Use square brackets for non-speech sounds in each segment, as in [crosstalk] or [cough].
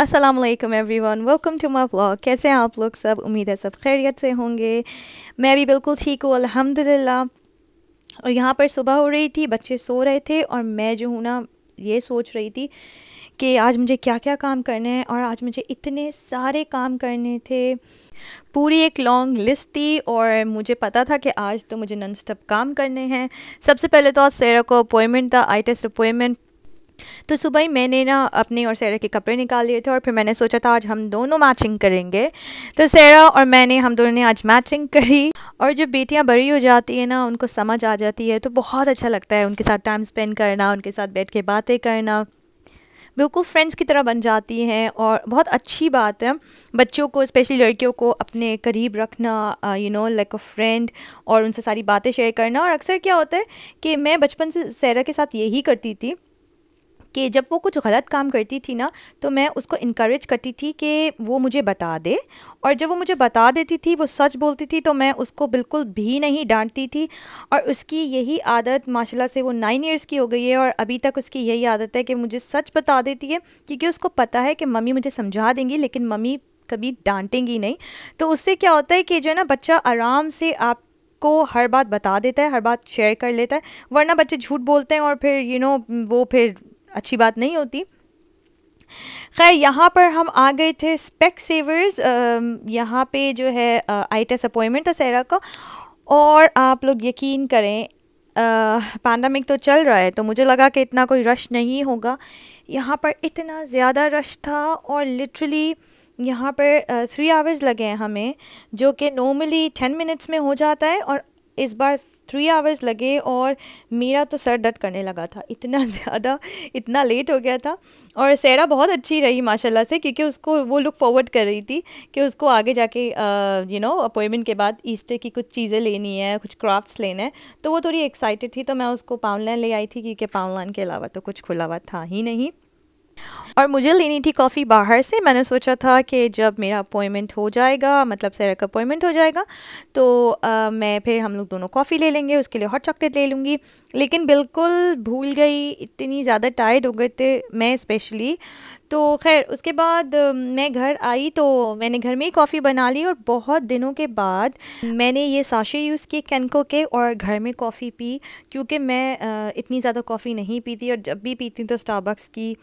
Aslam everyone welcome to my blog कैसे हैं आप लोग सब उम्मीद है सब खैरियत से होंगे मैं भी बिल्कुल ठीक हूँ अल्हम्दुलिल्लाह और यहाँ पर सुबह हो रही थी बच्चे सो रहे थे और मैं जो हूँ ना ये सोच रही थी कि आज मुझे क्या क्या काम करने हैं और आज मुझे इतने सारे काम करने थे पूरी एक लॉन्ग लिस्ट थी और मुझे पता था कि आज तो मुझे नॉन स्टॉप काम करने हैं सबसे पहले तो आज सैरा को अपॉइंटमेंट था आई टेस्ट अपॉइंटमेंट तो सुबह ही मैंने ना अपने और सैरा के कपड़े निकाल लिए थे और फिर मैंने सोचा था आज हम दोनों मैचिंग करेंगे तो सैरा और मैंने हम दोनों ने आज मैचिंग करी और जब बेटियां बड़ी हो जाती है ना उनको समझ आ जाती है तो बहुत अच्छा लगता है उनके साथ टाइम स्पेंड करना उनके साथ बैठ के बातें करना बिल्कुल फ्रेंड्स की तरह बन जाती हैं और बहुत अच्छी बात है बच्चों को स्पेशली लड़कियों को अपने करीब रखना you know like a friend और उनसे सारी बातें शेयर करना और अक्सर क्या होता है कि मैं बचपन से सैरा के साथ यही करती थी कि जब वो कुछ गलत काम करती थी ना तो मैं उसको इनक्रेज करती थी कि वो मुझे बता दे और जब वो मुझे बता देती थी वो सच बोलती थी तो मैं उसको बिल्कुल भी नहीं डांटती थी और उसकी यही आदत माशाल्लाह से वो नाइन इयर्स की हो गई है और अभी तक उसकी यही आदत है कि मुझे सच बता देती है क्योंकि उसको पता है कि मम्मी मुझे समझा देंगी लेकिन मम्मी कभी डांटेंगी नहीं तो उससे क्या होता है कि जो है ना बच्चा आराम से आप को हर बात बता देता है हर बात शेयर कर लेता है वरना बच्चे झूठ बोलते हैं और फिर यू you नो know, वो फिर अच्छी बात नहीं होती खैर यहाँ पर हम आ गए थे स्पेक सेवर्स यहाँ पे जो है आई टेस अपॉइंटमेंट था सैरा का और आप लोग यकीन करें पैंडमिक तो चल रहा है तो मुझे लगा कि इतना कोई रश नहीं होगा यहाँ पर इतना ज़्यादा रश था और लिटरली यहाँ पर थ्री आवर्स लगे हैं हमें जो कि नॉर्मली टेन मिनट्स में हो जाता है और इस बार थ्री आवर्स लगे और मेरा तो सर दर्द करने लगा था इतना [laughs] ज़्यादा इतना लेट हो गया था और सैरा बहुत अच्छी रही माशाल्लाह से क्योंकि उसको वो लुक फॉरवर्ड कर रही थी कि उसको आगे जाके यू नो अपॉइंटमेंट के बाद ईस्टर की कुछ चीज़ें लेनी है कुछ क्राफ्ट्स लेना है तो वो थोड़ी एक्साइटेड थी तो मैं उसको पाउनलैंड ले आई थी क्योंकि पाउनलैंड के अलावा तो कुछ खुला हुआ था ही नहीं और मुझे लेनी थी कॉफ़ी बाहर से मैंने सोचा था कि जब मेरा अपॉइंटमेंट हो जाएगा मतलब सैर का अपॉइंटमेंट हो जाएगा तो आ, मैं फिर हम लोग दोनों कॉफ़ी ले लेंगे उसके लिए हॉट चॉकलेट ले लूँगी लेकिन बिल्कुल भूल गई इतनी ज़्यादा टायर्ड हो गए थे मैं स्पेशली तो खैर उसके बाद मैं घर आई तो मैंने घर में ही कॉफ़ी बना ली और बहुत दिनों के बाद मैंने ये साशे यूज़ किए कैनको के और घर में कॉफ़ी पी क्योंकि मैं इतनी ज़्यादा कॉफ़ी नहीं पीती और जब भी पीती तो स्टारबक्स की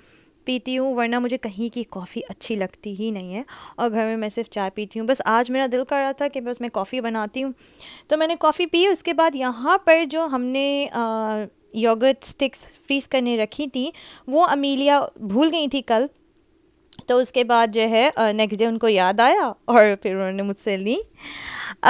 पीती हूँ वरना मुझे कहीं की कॉफ़ी अच्छी लगती ही नहीं है और घर में मैं सिर्फ चाय पीती हूँ बस आज मेरा दिल कर रहा था कि बस मैं कॉफ़ी बनाती हूँ तो मैंने कॉफ़ी पी उसके बाद यहाँ पर जो हमने योगर्ट स्टिक्स फ्रीज़ करने रखी थी वो अमीलिया भूल गई थी कल तो उसके बाद जो है नेक्स्ट डे उनको याद आया और फिर उन्होंने मुझसे ली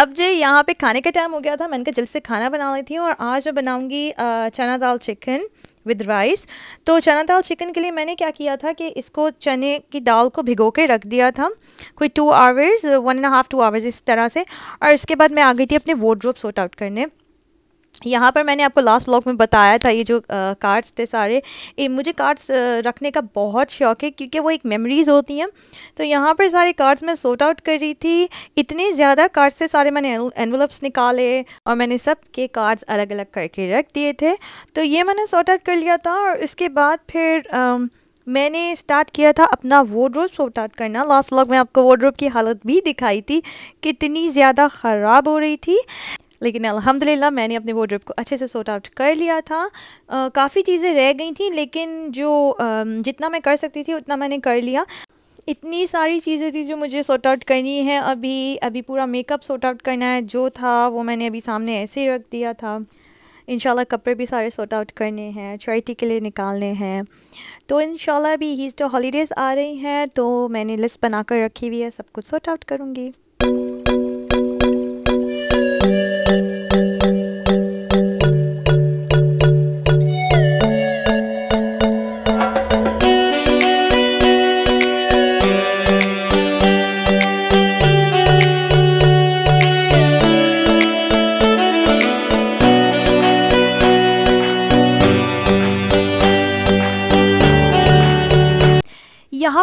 अब जो यहाँ पे खाने का टाइम हो गया था मैंने कहा जल्द से खाना बना लेती हूँ और आज मैं बनाऊँगी चना दाल चिकन विद राइस तो चना दाल चिकन के लिए मैंने क्या किया था कि इसको चने की दाल को भिगो के रख दिया था कोई two hours one and half two hours इस तरह से और इसके बाद मैं आ गई थी अपने वोड्रोप सोट आउट करने यहाँ पर मैंने आपको लास्ट ब्लॉग में बताया था ये जो कार्ड्स थे सारे ए, मुझे कार्ड्स रखने का बहुत शौक है क्योंकि वो एक मेमोरीज़ होती हैं तो यहाँ पर सारे कार्ड्स मैं सोट आउट कर रही थी इतने ज़्यादा कार्ड्स थे सारे मैंने एनवलप्स निकाले और मैंने सब के कार्ड्स अलग अलग करके रख दिए थे तो ये मैंने सॉर्ट आउट कर लिया था और इसके बाद फिर आ, मैंने स्टार्ट किया था अपना वार्ड्रोब सॉर्ट आउट करना लास्ट व्लॉग में आपको वार्ड्रोब की हालत भी दिखाई थी कितनी ज़्यादा ख़राब हो रही थी लेकिन अल्हम्दुलिल्लाह मैंने अपने वार्ड्रोब को अच्छे से सॉर्ट आउट कर लिया था काफ़ी चीज़ें रह गई थी लेकिन जो आ, जितना मैं कर सकती थी उतना मैंने कर लिया इतनी सारी चीज़ें थी जो मुझे सॉर्ट आउट करनी है अभी अभी पूरा मेकअप सॉर्ट आउट करना है जो था वो मैंने अभी सामने ऐसे ही रख दिया था इन कपड़े भी सारे सॉर्ट आउट करने हैं चैरिटी के लिए निकालने हैं तो इन अभी हीस्टर हॉलीडेज़ आ रही हैं तो मैंने लिस्ट बनाकर रखी हुई है सब कुछ सॉर्ट आउट करूँगी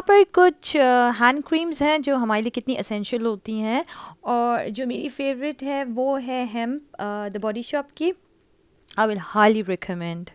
पर कुछ हैंड क्रीम्स हैं जो हमारे लिए कितनी असेंशियल होती हैं और जो मेरी फेवरेट है वो है हेम्प द बॉडी शॉप की आई विल हाईली रिकमेंड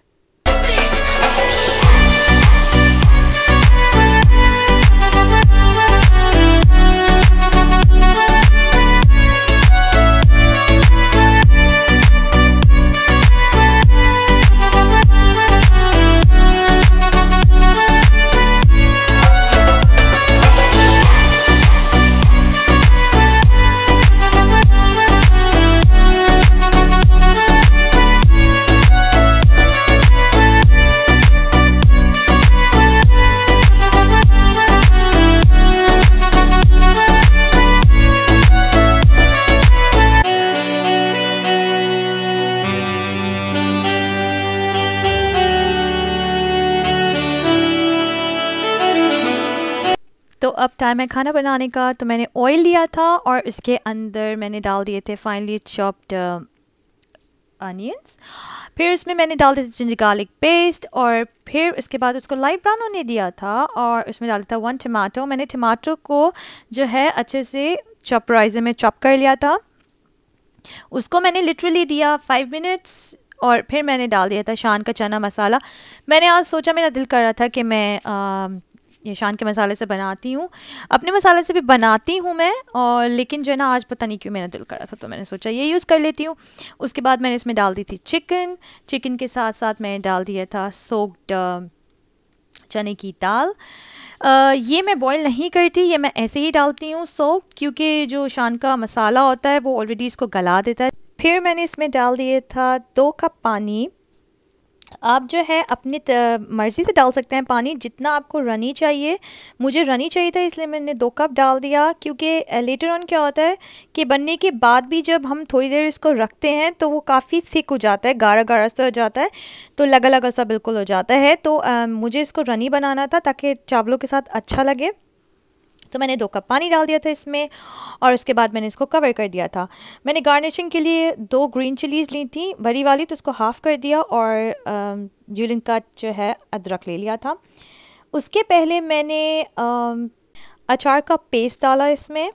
अब टाइम है खाना बनाने का तो मैंने ऑयल लिया था और इसके अंदर मैंने डाल दिए थे फाइनली चॉप्ड अनियंस फिर उसमें मैंने डाल दिया था जिंजर गार्लिक पेस्ट और फिर उसके बाद उसको लाइट ब्राउन होने दिया था और उसमें दिया था वन टमाटो मैंने टमाटो को जो है अच्छे से चॉपराइजर में चॉप कर लिया था उसको मैंने लिटरली दिया फाइव मिनट्स और फिर मैंने डाल दिया था शान का चना मसाला मैंने आज सोचा मेरा दिल कर रहा था कि मैं uh, ये शान के मसाले से बनाती हूँ अपने मसाले से भी बनाती हूँ मैं और लेकिन जो है ना आज पता नहीं क्यों मेरा दिल करा था तो मैंने सोचा ये यूज़ कर लेती हूँ उसके बाद मैंने इसमें डाल दी थी चिकन चिकन के साथ साथ मैंने डाल दिया था सोक्ड चने की दाल ये मैं बॉईल नहीं करती ये मैं ऐसे ही डालती हूँ सोक क्योंकि जो शान का मसाला होता है वो ऑलरेडी इसको गला देता है फिर मैंने इसमें डाल दिया था दो कप पानी आप जो है अपनी मर्ज़ी से डाल सकते हैं पानी जितना आपको रनी चाहिए मुझे रनी चाहिए था इसलिए मैंने दो कप डाल दिया क्योंकि लेटर ऑन क्या होता है कि बनने के बाद भी जब हम थोड़ी देर इसको रखते हैं तो वो काफ़ी थिक हो जाता है गाढ़ा गाढ़ा सा हो जाता है तो लगा लगा सा बिल्कुल हो जाता है तो आ, मुझे इसको रनी बनाना था ताकि चावलों के साथ अच्छा लगे तो मैंने दो कप पानी डाल दिया था इसमें और उसके बाद मैंने इसको कवर कर दिया था मैंने गार्निशिंग के लिए दो ग्रीन चिलीज़ ली थी बड़ी वाली तो उसको हाफ़ कर दिया और जूलिन का जो है अदरक ले लिया था उसके पहले मैंने अचार का पेस्ट डाला इसमें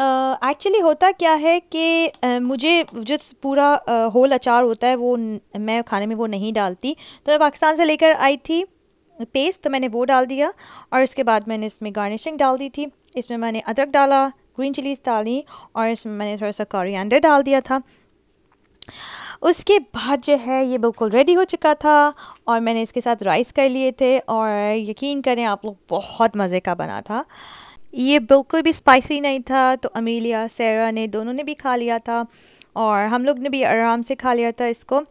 एक्चुअली uh, होता क्या है कि uh, मुझे जो पूरा होल अचार होता है वो मैं खाने में वो नहीं डालती तो मैं पाकिस्तान से लेकर आई थी पेस्ट तो मैंने वो डाल दिया और इसके बाद मैंने इसमें गार्निशिंग डाल दी थी इसमें मैंने अदरक डाला ग्रीन चिलीज डाली और इसमें मैंने थोड़ा सा कोरिएंडर डाल दिया था उसके बाद जो है ये बिल्कुल रेडी हो चुका था और मैंने इसके साथ राइस कर लिए थे और यकीन करें आप लोग बहुत मज़े का बना था ये बिल्कुल भी स्पाइसी नहीं था तो अमीलिया सैरा ने दोनों ने भी खा लिया था और हम लोग ने भी आराम से खा लिया था इसको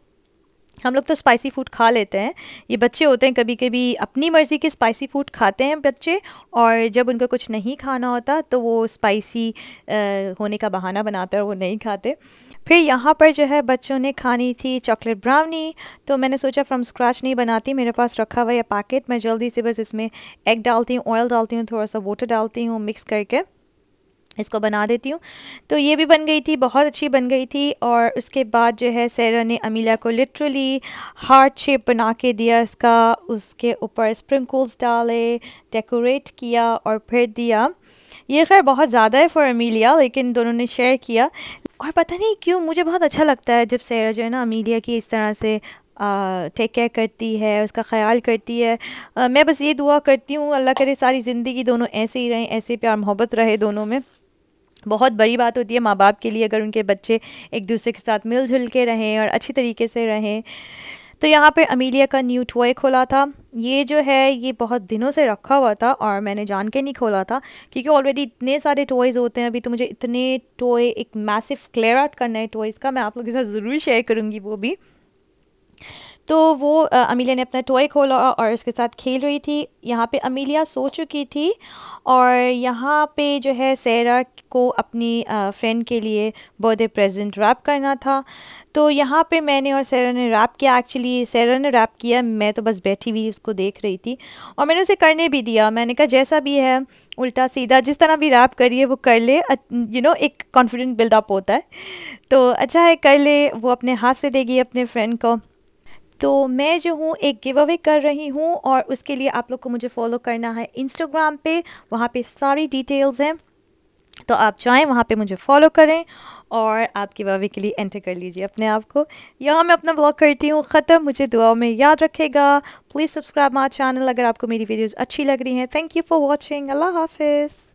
हम लोग तो स्पाइसी फूड खा लेते हैं ये बच्चे होते हैं कभी कभी अपनी मर्ज़ी के स्पाइसी फूड खाते हैं बच्चे और जब उनको कुछ नहीं खाना होता तो वो स्पाइसी होने का बहाना बनाते हैं वो नहीं खाते फिर यहाँ पर जो है बच्चों ने खानी थी चॉकलेट ब्राउनी तो मैंने सोचा फ्रॉम स्क्रैच नहीं बनाती मेरे पास रखा हुआ यह पैकेट मैं जल्दी से बस इसमें एग डालती हूँ ऑयल डालती हूँ थोड़ा सा वाटर डालती हूँ मिक्स करके इसको बना देती हूँ तो ये भी बन गई थी बहुत अच्छी बन गई थी और उसके बाद जो है सैरा ने अमीला को लिटरली हार्ट शेप बना के दिया इसका उसके ऊपर स्प्रिंकल्स डाले डेकोरेट किया और फिर दिया ये खैर बहुत ज़्यादा है फॉर अमीलिया लेकिन दोनों ने शेयर किया और पता नहीं क्यों मुझे बहुत अच्छा लगता है जब सैरा जो है ना अमीलिया की इस तरह से टेक केयर करती है उसका ख्याल करती है आ, मैं बस ये दुआ करती हूँ अल्लाह करे सारी ज़िंदगी दोनों ऐसे ही रहें ऐसे प्यार मोहब्बत रहे दोनों में बहुत बड़ी बात होती है माँ बाप के लिए अगर उनके बच्चे एक दूसरे के साथ मिलजुल के रहें और अच्छी तरीके से रहें तो यहाँ पे अमीलिया का न्यू टॉय खोला था ये जो है ये बहुत दिनों से रखा हुआ था और मैंने जान के नहीं खोला था क्योंकि ऑलरेडी इतने सारे टॉयज़ होते हैं अभी तो मुझे इतने टॉय एक मैसिव क्लियर आउट करना है टॉयज़ का मैं आप लोगों के साथ ज़रूर शेयर करूँगी वो भी तो वो अमीलिया ने अपना टॉय खोला और उसके साथ खेल रही थी यहाँ पे अमीलिया सो चुकी थी और यहाँ पे जो है सैरा को अपनी फ्रेंड के लिए बर्थडे प्रेजेंट रैप करना था तो यहाँ पे मैंने और सैरा ने रैप किया एक्चुअली सैरा ने रैप किया मैं तो बस बैठी हुई उसको देख रही थी और मैंने उसे करने भी दिया मैंने कहा जैसा भी है उल्टा सीधा जिस तरह भी रैप करिए वो कर ले यू नो एक कॉन्फिडेंट बिल्डअप होता है तो अच्छा है कर ले वो अपने हाथ से देगी अपने फ्रेंड को तो मैं जो हूँ एक गिव अवे कर रही हूँ और उसके लिए आप लोग को मुझे फॉलो करना है इंस्टाग्राम पे वहाँ पे सारी डिटेल्स हैं तो आप चाहें वहाँ पे मुझे फॉलो करें और आप गिव अवे के लिए एंटर कर लीजिए अपने आप को यहाँ मैं अपना ब्लॉग करती हूँ ख़त्म मुझे दुआओं में याद रखेगा प्लीज़ सब्सक्राइब माई चैनल अगर आपको मेरी वीडियोज़ अच्छी लग रही हैं थैंक यू फॉर वॉचिंग अल्लाह हाफिज़